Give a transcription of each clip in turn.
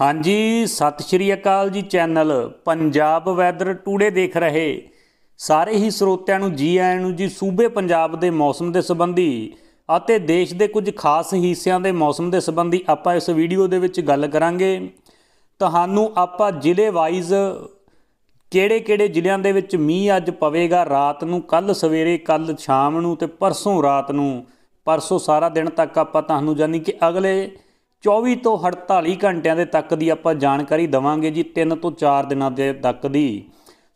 ਹਾਂਜੀ ਸਤਿ ਸ਼੍ਰੀ ਅਕਾਲ ਜੀ ਚੈਨਲ ਪੰਜਾਬ ਵੈਦਰ ਟੂਡੇ ਦੇਖ ਰਹੇ ਸਾਰੇ ਹੀ ਸਰੋਤਿਆਂ ਨੂੰ ਜੀ ਆਇਆਂ ਨੂੰ ਜੀ ਸੂਬੇ ਪੰਜਾਬ ਦੇ ਮੌਸਮ ਦੇ ਸੰਬੰਧੀ ਅਤੇ ਦੇਸ਼ ਦੇ ਕੁਝ ਖਾਸ ਹਿੱਸਿਆਂ ਦੇ ਮੌਸਮ ਦੇ ਸੰਬੰਧੀ ਆਪਾਂ ਇਸ ਵੀਡੀਓ ਦੇ ਵਿੱਚ ਗੱਲ ਕਰਾਂਗੇ ਤੁਹਾਨੂੰ ਆਪਾਂ ਜ਼ਿਲ੍ਹੇ ਵਾਈਜ਼ ਕਿਹੜੇ-ਕਿਹੜੇ ਜ਼ਿਲ੍ਹਿਆਂ ਦੇ ਵਿੱਚ ਮੀਂਹ ਅੱਜ ਪਵੇਗਾ ਰਾਤ ਨੂੰ ਕੱਲ ਸਵੇਰੇ ਕੱਲ ਸ਼ਾਮ ਨੂੰ ਤੇ ਪਰਸੋਂ ਰਾਤ ਨੂੰ ਪਰਸੋਂ ਸਾਰਾ ਦਿਨ ਤੱਕ ਆਪਾਂ ਤੁਹਾਨੂੰ ਜਾਨੀ ਕਿ ਅਗਲੇ 24 ਤੋਂ 48 ਘੰਟਿਆਂ ਦੇ ਤੱਕ ਦੀ ਆਪਾਂ ਜਾਣਕਾਰੀ ਦਵਾਂਗੇ ਜੀ 3 ਤੋਂ 4 ਦਿਨਾਂ ਦੇ ਤੱਕ ਦੀ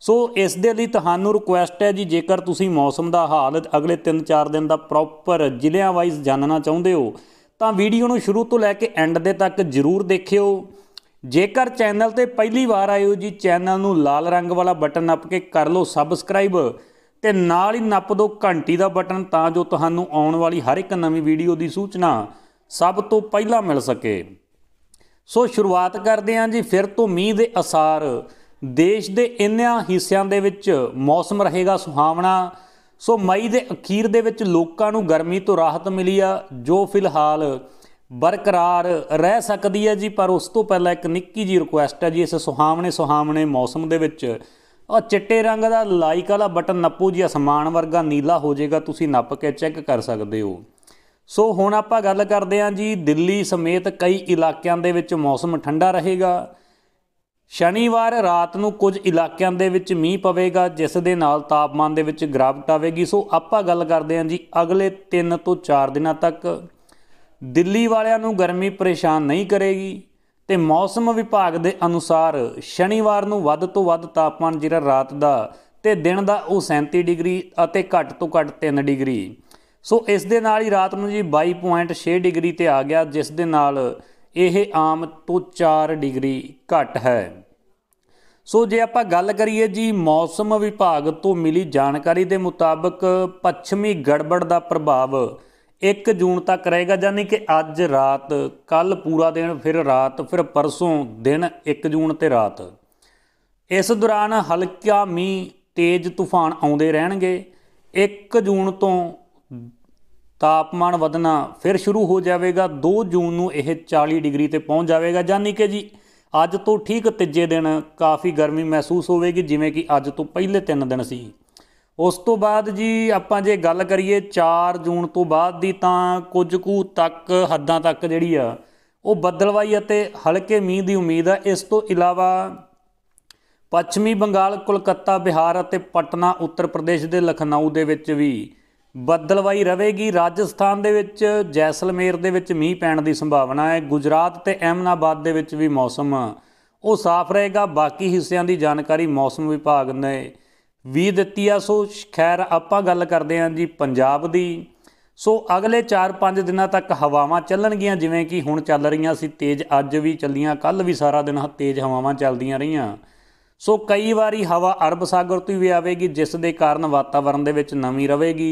ਸੋ ਇਸ ਦੇ ਲਈ ਤੁਹਾਨੂੰ ਰਿਕੁਐਸਟ ਹੈ ਜੀ ਜੇਕਰ ਤੁਸੀਂ ਮੌਸਮ ਦਾ ਹਾਲ ਅਗਲੇ 3-4 ਦਿਨ ਦਾ ਪ੍ਰੋਪਰ ਜ਼ਿਲ੍ਹਿਆਂ ਵਾਈਜ਼ ਜਾਣਨਾ ਚਾਹੁੰਦੇ ਹੋ ਤਾਂ ਵੀਡੀਓ ਨੂੰ ਸ਼ੁਰੂ ਤੋਂ ਲੈ ਕੇ ਐਂਡ ਦੇ ਤੱਕ ਜ਼ਰੂਰ ਦੇਖਿਓ ਜੇਕਰ ਚੈਨਲ ਤੇ ਪਹਿਲੀ ਵਾਰ ਆਏ ਹੋ ਜੀ ਚੈਨਲ ਨੂੰ ਲਾਲ ਰੰਗ ਵਾਲਾ ਬਟਨ ਨੱਪ ਕੇ ਕਰ ਲਓ ਸਬਸਕ੍ਰਾਈਬ ਤੇ ਨਾਲ ਹੀ ਨੱਪ ਦਿਓ ਘੰਟੀ ਦਾ ਬਟਨ ਤਾਂ ਜੋ ਤੁਹਾਨੂੰ ਆਉਣ ਵਾਲੀ ਹਰ ਇੱਕ ਨਵੀਂ ਵੀਡੀਓ ਦੀ ਸੂਚਨਾ ਸਭ ਤੋਂ ਪਹਿਲਾਂ ਮਿਲ ਸਕੇ ਸੋ ਸ਼ੁਰੂਆਤ ਕਰਦੇ ਹਾਂ ਜੀ ਫਿਰ ਤੋਂ ਮੀਂਹ ਦੇ ਅਸਾਰ ਦੇਸ਼ ਦੇ ਇੰਨਿਆਂ ਹਿੱਸਿਆਂ ਦੇ ਵਿੱਚ ਮੌਸਮ ਰਹੇਗਾ ਸੁਹਾਵਣਾ ਸੋ ਮਈ ਦੇ ਅਖੀਰ ਦੇ ਵਿੱਚ ਲੋਕਾਂ ਨੂੰ ਗਰਮੀ ਤੋਂ ਰਾਹਤ ਮਿਲੀ ਆ ਜੋ ਫਿਲਹਾਲ ਬਰਕਰਾਰ ਰਹਿ ਸਕਦੀ ਹੈ ਜੀ ਪਰ ਉਸ ਤੋਂ ਪਹਿਲਾਂ ਇੱਕ ਨਿੱਕੀ ਜੀ ਰਿਕੁਐਸਟ ਹੈ ਜੀ ਇਸ ਸੁਹਾਵਣੇ ਸੁਹਾਵਣੇ ਮੌਸਮ ਦੇ ਵਿੱਚ ਉਹ ਚਿੱਟੇ ਰੰਗ ਦਾ ਲਾਈਕ ਵਾਲਾ ਬਟਨ ਨੱਪੂ ਜੀ ਅਸਮਾਨ ਵਰਗਾ ਨੀਲਾ ਹੋ ਜਾਏਗਾ ਤੁਸੀਂ ਨੱਪ ਕੇ ਚੈੱਕ ਕਰ ਸਕਦੇ ਹੋ ਸੋ ਹੁਣ ਆਪਾਂ ਗੱਲ ਕਰਦੇ ਹਾਂ ਜੀ ਦਿੱਲੀ ਸਮੇਤ ਕਈ ਇਲਾਕਿਆਂ ਦੇ ਵਿੱਚ ਮੌਸਮ ਠੰਡਾ ਰਹੇਗਾ ਸ਼ਨੀਵਾਰ ਰਾਤ ਨੂੰ ਕੁਝ ਇਲਾਕਿਆਂ ਦੇ ਵਿੱਚ ਮੀਂਹ ਪਵੇਗਾ ਜਿਸ ਦੇ ਨਾਲ ਤਾਪਮਾਨ ਦੇ ਵਿੱਚ ਗਿਰਾਵਟ ਆਵੇਗੀ ਸੋ ਆਪਾਂ ਗੱਲ ਕਰਦੇ ਹਾਂ ਜੀ ਅਗਲੇ 3 ਤੋਂ 4 ਦਿਨਾਂ ਤੱਕ ਦਿੱਲੀ ਵਾਲਿਆਂ ਨੂੰ ਗਰਮੀ ਪਰੇਸ਼ਾਨ ਨਹੀਂ ਕਰੇਗੀ ਤੇ ਮੌਸਮ ਵਿਭਾਗ ਦੇ ਅਨੁਸਾਰ ਸ਼ਨੀਵਾਰ ਨੂੰ ਵੱਧ ਤੋਂ ਵੱਧ ਤਾਪਮਾਨ ਜਿਹੜਾ ਰਾਤ ਦਾ ਤੇ ਦਿਨ ਦਾ ਉਹ 37 ਡਿਗਰੀ ਅਤੇ ਘੱਟ ਤੋਂ ਘੱਟ 3 ਡਿਗਰੀ ਸੋ ਇਸ ਦੇ ਨਾਲ ਹੀ ਰਾਤ ਨੂੰ ਜੀ 22.6 ਡਿਗਰੀ ਤੇ ਆ ਗਿਆ ਜਿਸ ਦੇ ਨਾਲ ਇਹ ਆਮ ਤੋਂ 4 ਡਿਗਰੀ ਘੱਟ ਹੈ ਸੋ ਜੇ ਆਪਾਂ ਗੱਲ ਕਰੀਏ ਜੀ ਮੌਸਮ ਵਿਭਾਗ ਤੋਂ ਮਿਲੀ ਜਾਣਕਾਰੀ ਦੇ ਮੁਤਾਬਕ ਪੱਛਮੀ ਗੜਬੜ ਦਾ ਪ੍ਰਭਾਵ 1 ਜੂਨ ਤੱਕ ਰਹੇਗਾ ਯਾਨੀ ਕਿ ਅੱਜ ਰਾਤ ਕੱਲ ਪੂਰਾ ਦਿਨ ਫਿਰ ਰਾਤ ਫਿਰ ਪਰਸੋਂ ਦਿਨ 1 ਜੂਨ ਤੇ ਰਾਤ ਇਸ ਦੌਰਾਨ ਹਲਕਾ ਮੀਂਹ ਤੇਜ਼ ਤੂਫਾਨ ਆਉਂਦੇ ਰਹਿਣਗੇ 1 ਜੂਨ ਤੋਂ ਤਾਪਮਾਨ ਵਧਣਾ ਫਿਰ ਸ਼ੁਰੂ ਹੋ ਜਾਵੇਗਾ 2 ਜੂਨ ਨੂੰ ਇਹ 40 ਡਿਗਰੀ ਤੇ ਪਹੁੰਚ ਜਾਵੇਗਾ ਯਾਨੀ ਕਿ ਜੀ ਅੱਜ ਤੋਂ ਠੀਕ ਤੀਜੇ ਦਿਨ ਕਾਫੀ ਗਰਮੀ ਮਹਿਸੂਸ ਹੋਵੇਗੀ ਜਿਵੇਂ ਕਿ ਅੱਜ ਤੋਂ ਪਹਿਲੇ 3 ਦਿਨ ਸੀ ਉਸ ਤੋਂ ਬਾਅਦ ਜੀ ਆਪਾਂ ਜੇ ਗੱਲ ਕਰੀਏ 4 ਜੂਨ ਤੋਂ ਬਾਅਦ ਦੀ ਤਾਂ ਕੁਝ ਕੁ ਤੱਕ ਹੱਦਾਂ ਤੱਕ ਜਿਹੜੀ ਆ ਉਹ ਬੱਦਲਵਾਈ ਅਤੇ ਹਲਕੇ ਮੀਂਹ ਦੀ ਉਮੀਦ ਹੈ ਇਸ ਤੋਂ ਇਲਾਵਾ ਪੱਛਮੀ ਬੰਗਾਲ ਕੋਲਕਾਤਾ ਬਿਹਾਰ ਅਤੇ ਪਟਨਾ ਉੱਤਰ ਪ੍ਰਦੇਸ਼ ਦੇ ਲਖਨਊ ਦੇ ਵਿੱਚ ਵੀ ਬੱਦਲਵਾਈ ਰਹੇਗੀ ਰਾਜਸਥਾਨ ਦੇ ਵਿੱਚ ਜੈਸਲਮੇਰ ਦੇ ਵਿੱਚ ਮੀਂਹ ਪੈਣ ਦੀ ਸੰਭਾਵਨਾ ਹੈ ਗੁਜਰਾਤ ਤੇ ਅਹਿਮਨਾਬਾਦ ਦੇ ਵਿੱਚ ਵੀ ਮੌਸਮ ਉਹ ਸਾਫ਼ ਰਹੇਗਾ ਬਾਕੀ ਹਿੱਸਿਆਂ ਦੀ ਜਾਣਕਾਰੀ ਮੌਸਮ ਵਿਭਾਗ ਨੇ ਵੀ ਦਿੱਤੀ ਆ ਸੋ ਖੈਰ ਆਪਾਂ ਗੱਲ ਕਰਦੇ ਹਾਂ ਜੀ ਪੰਜਾਬ ਦੀ ਸੋ ਅਗਲੇ 4-5 ਦਿਨਾਂ ਤੱਕ ਹਵਾਵਾਂ ਚੱਲਣਗੀਆਂ ਜਿਵੇਂ ਕਿ ਹੁਣ ਚੱਲ ਰਹੀਆਂ ਸੀ ਤੇਜ਼ ਅੱਜ ਵੀ ਚੱਲੀਆਂ ਕੱਲ ਵੀ ਸਾਰਾ ਦਿਨ ਤੇਜ਼ ਹਵਾਵਾਂ ਚੱਲਦੀਆਂ ਰਹੀਆਂ ਸੋ ਕਈ ਵਾਰੀ ਹਵਾ ਅਰਬ ਸਾਗਰ ਤੋਂ ਵੀ ਆਵੇਗੀ ਜਿਸ ਦੇ ਕਾਰਨ ਵਾਤਾਵਰਣ ਦੇ ਵਿੱਚ ਨਮੀ ਰਹੇਗੀ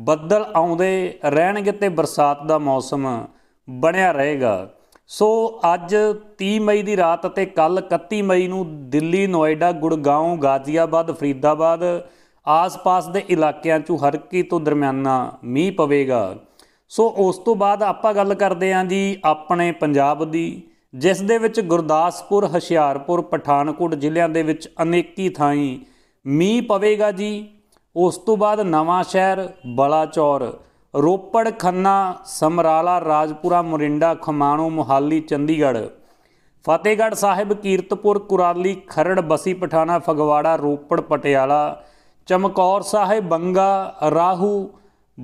ਬੱਦਲ ਆਉਂਦੇ ਰਹਿਣਗੇ ਤੇ ਬਰਸਾਤ ਦਾ ਮੌਸਮ ਬਣਿਆ ਰਹੇਗਾ ਸੋ ਅੱਜ 30 ਮਈ ਦੀ ਰਾਤ ਅਤੇ ਕੱਲ 31 ਮਈ ਨੂੰ ਦਿੱਲੀ ਨੋਇਡਾ ਗੁੜਗਾਉਂ ਗਾਜ਼ੀਆਬਾਦ ਫਰੀਦਾਬਾਦ ਆਸ-ਪਾਸ ਦੇ ਇਲਾਕਿਆਂ 'ਚ ਹਰਕੀ ਤੋਂ ਦਰਮਿਆਨਾ ਮੀਂਹ ਪਵੇਗਾ ਸੋ ਉਸ ਤੋਂ ਬਾਅਦ ਆਪਾਂ ਗੱਲ ਕਰਦੇ ਆਂ ਜੀ ਆਪਣੇ ਪੰਜਾਬ ਦੀ ਜਿਸ ਦੇ ਵਿੱਚ ਗੁਰਦਾਸਪੁਰ ਹੁਸ਼ਿਆਰਪੁਰ ਪਠਾਨਕੋਟ ਜ਼ਿਲ੍ਹਿਆਂ ਦੇ ਵਿੱਚ ਅਨੇਕੀ ਥਾਈਂ ਮੀਂਹ ਪਵੇਗਾ ਜੀ ਉਸ ਤੋਂ ਬਾਅਦ ਨਵਾਂ ਸ਼ਹਿਰ ਬਲਾਚੌਰ ਰੋਪੜ ਖੰਨਾ ਸਮਰਾਲਾ ਰਾਜਪੁਰਾ ਮੋਰਿੰਡਾ ਖਮਾਣੋ ਮੁਹਾਲੀ ਚੰਡੀਗੜ੍ਹ ਫਤਿਹਗੜ੍ਹ ਸਾਹਿਬ ਕੀਰਤਪੁਰ ਕੁਰਾਲੀ ਖਰੜ ਬਸੀ ਪਠਾਣਾ ਫਗਵਾੜਾ ਰੋਪੜ ਪਟਿਆਲਾ ਚਮਕੌਰ ਸਾਹਿਬ ਬੰਗਾ ਰਾਹੂ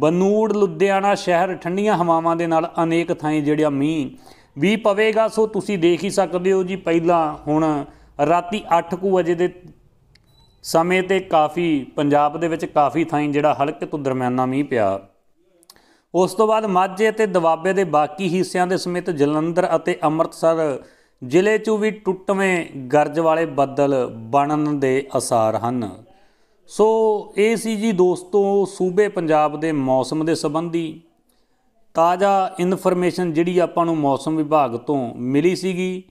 ਬਨੂੜ ਲੁਧਿਆਣਾ ਸ਼ਹਿਰ ਠੰਡੀਆਂ ਹਵਾਵਾਂ ਦੇ ਨਾਲ ਅਨੇਕ ਥਾਈਂ ਜਿਹੜਿਆ ਮੀਂਹ ਵੀ ਪਵੇਗਾ ਸੋ ਤੁਸੀਂ ਦੇਖ ਹੀ ਸਕਦੇ ਹੋ ਜੀ ਪਹਿਲਾਂ ਹੁਣ ਰਾਤੀ 8:00 ਵਜੇ ਦੇ ਸਮੇਂ ਤੇ ਕਾਫੀ ਪੰਜਾਬ ਦੇ ਵਿੱਚ ਕਾਫੀ ਥਾਈਂ ਜਿਹੜਾ ਹਲਕੇ ਤੋਂ ਦਰਮਿਆਨਾ ਮੀਂਹ ਪਿਆ ਉਸ ਤੋਂ ਬਾਅਦ ਮਾਝੇ ਅਤੇ ਦਵਾਬੇ ਦੇ ਬਾਕੀ ਹਿੱਸਿਆਂ ਦੇ ਸਮੇਤ ਜਲੰਧਰ ਅਤੇ ਅੰਮ੍ਰਿਤਸਰ ਜ਼ਿਲ੍ਹੇ 'ਚ ਵੀ ਟੁੱਟਵੇਂ ਗਰਜ ਵਾਲੇ ਬੱਦਲ ਬਣਨ ਦੇ ਅਸਾਰ ਹਨ ਸੋ ਇਹ ਸੀ ਜੀ ਦੋਸਤੋ ਸੂਬੇ ਪੰਜਾਬ ਦੇ ਮੌਸਮ ਦੇ ਸੰਬੰਧੀ ਤਾਜ਼ਾ ਇਨਫੋਰਮੇਸ਼ਨ ਜਿਹੜੀ ਆਪਾਂ ਨੂੰ ਮੌਸਮ ਵਿਭਾਗ ਤੋਂ ਮਿਲੀ ਸੀਗੀ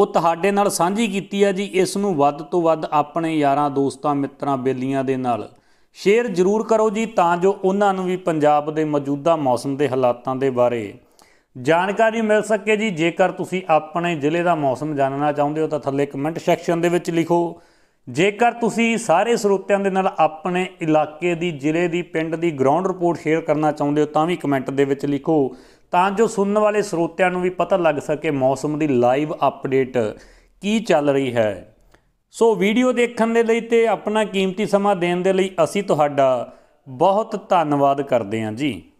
ਉਹ ਤੁਹਾਡੇ ਨਾਲ ਸਾਂਝੀ ਕੀਤੀ ਹੈ ਜੀ ਇਸ ਨੂੰ ਵੱਧ ਤੋਂ ਵੱਧ ਆਪਣੇ ਯਾਰਾਂ ਦੋਸਤਾਂ ਮਿੱਤਰਾਂ ਬੇਲੀਆਂ ਦੇ ਨਾਲ ਸ਼ੇਅਰ ਜ਼ਰੂਰ ਕਰੋ ਜੀ ਤਾਂ ਜੋ ਉਹਨਾਂ ਨੂੰ ਵੀ ਪੰਜਾਬ ਦੇ ਮੌਜੂਦਾ ਮੌਸਮ ਦੇ ਹਾਲਾਤਾਂ ਦੇ ਬਾਰੇ ਜਾਣਕਾਰੀ ਮਿਲ ਸਕੇ ਜੀ ਜੇਕਰ ਤੁਸੀਂ ਆਪਣੇ ਜ਼ਿਲ੍ਹੇ ਦਾ ਮੌਸਮ ਜਾਣਨਾ ਚਾਹੁੰਦੇ ਹੋ ਤਾਂ ਥੱਲੇ ਕਮੈਂਟ ਸੈਕਸ਼ਨ ਦੇ ਵਿੱਚ ਲਿਖੋ ਜੇਕਰ ਤੁਸੀਂ ਸਾਰੇ ਸਰੋਤਿਆਂ ਦੇ ਨਾਲ ਆਪਣੇ ਇਲਾਕੇ ਦੀ ਜ਼ਿਲ੍ਹੇ ਦੀ ਪਿੰਡ ਦੀ ਗਰਾਊਂਡ ਰਿਪੋਰਟ ਸ਼ੇਅਰ ਕਰਨਾ ਚਾਹੁੰਦੇ ਹੋ ਤਾਂ ਵੀ ਕਮੈਂਟ ਦੇ ਵਿੱਚ ਲਿਖੋ ਤਾਂ ਜੋ ਸੁਣਨ ਵਾਲੇ ਸਰੋਤਿਆਂ ਨੂੰ ਵੀ ਪਤਾ ਲੱਗ ਸਕੇ ਮੌਸਮ ਦੀ ਲਾਈਵ ਅਪਡੇਟ ਕੀ ਚੱਲ ਰਹੀ ਹੈ ਸੋ ਵੀਡੀਓ ਦੇਖਣ ਦੇ ਲਈ ਤੇ ਆਪਣਾ ਕੀਮਤੀ ਸਮਾਂ ਦੇਣ ਦੇ ਲਈ ਅਸੀਂ ਤੁਹਾਡਾ ਬਹੁਤ ਧੰਨਵਾਦ ਕਰਦੇ ਹਾਂ ਜੀ